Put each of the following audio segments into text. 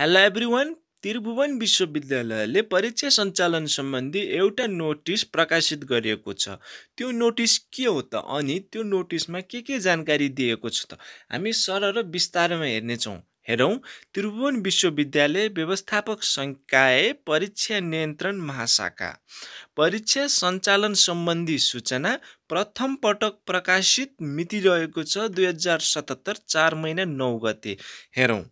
hello everyone Tribhuvan विश्वविद्यालयले परीक्षा सञ्चालन सम्बन्धी एउटा नोटिस प्रकाशित गरिएको छ त्यो नोटिस के हो त अनि त्यो नोटिसमा के के जानकारी दिएको छ त हामी सर र विस्तारमा हेर्नेछौँ हेरौँ त्रिभुवन विश्वविद्यालय व्यवस्थापक सङ्काय परीक्षा नियन्त्रण महाशाखा परीक्षा सञ्चालन सम्बन्धी सूचना प्रथम पटक प्रकाशित मिति रहेको छ दुई हजार सतहत्तर चार महिना नौ गते हेरौँ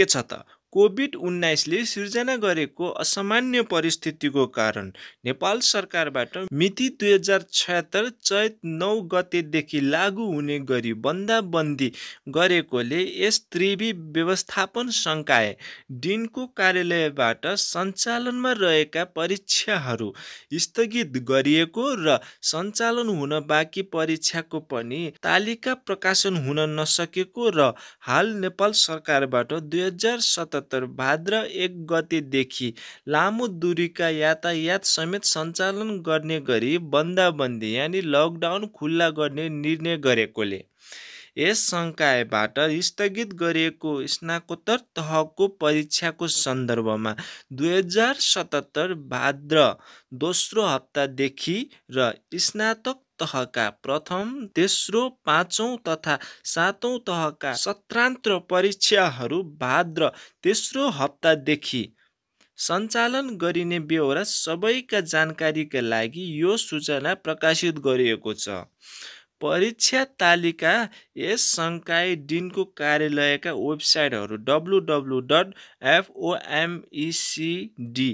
के छ त कोभिड उन्नाइसले सिर्जना गरेको असामान्य परिस्थितिको कारण नेपाल सरकारबाट मिति दुई हजार छयत्तर चैत नौ गतेदेखि लागु हुने गरी बन्दाबन्दी गरेकोले यस त्रिवी व्यवस्थापन संकाय डिनको कार्यालयबाट सञ्चालनमा रहेका परीक्षाहरू स्थगित गरिएको र सञ्चालन हुन बाँकी परीक्षाको पनि तालिका प्रकाशन हुन नसकेको र हाल नेपाल सरकारबाट दुई हजार सतहत्तर एकहत्तर भाद्र एक गतेदेखि लामो दुरीका यातायात समेत सञ्चालन गर्ने गरी बन्दाबन्दी यानि लकडाउन खुल्ला गर्ने निर्णय गरेकोले यस सङ्कायबाट स्थगित गरिएको स्नाकोत्तर तहको परीक्षाको सन्दर्भमा दुई हजार सतहत्तर भाद्र दोस्रो हप्तादेखि र स्नातक तहका प्रथम तेस्रो पाँचौँ तथा सातौँ तहका सत्रान्त्र परीक्षाहरू भाद्र तेस्रो हप्तादेखि सञ्चालन गरिने बेहोरा सबैका जानकारीका लागि यो सूचना प्रकाशित गरिएको छ परीक्षा तालिका यस सङ्काय डिनको कार्यालयका वेबसाइटहरू W W dot FOMECD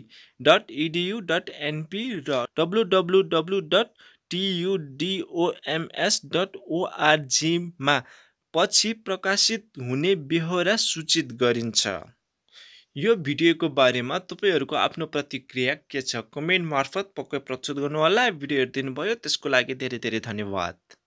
dot EDU dot NP र W W W dot TUDOMS dot ओआरजीमा पछि प्रकाशित हुने बेहोरा सूचित गरिन्छ यो भिडियोको बारेमा तपाईँहरूको आफ्नो प्रतिक्रिया के छ कमेन्ट मार्फत पक्कै प्रस्तुत गर्नुहोला भिडियो हेरिदिनु भयो त्यसको लागि धेरै धेरै धन्यवाद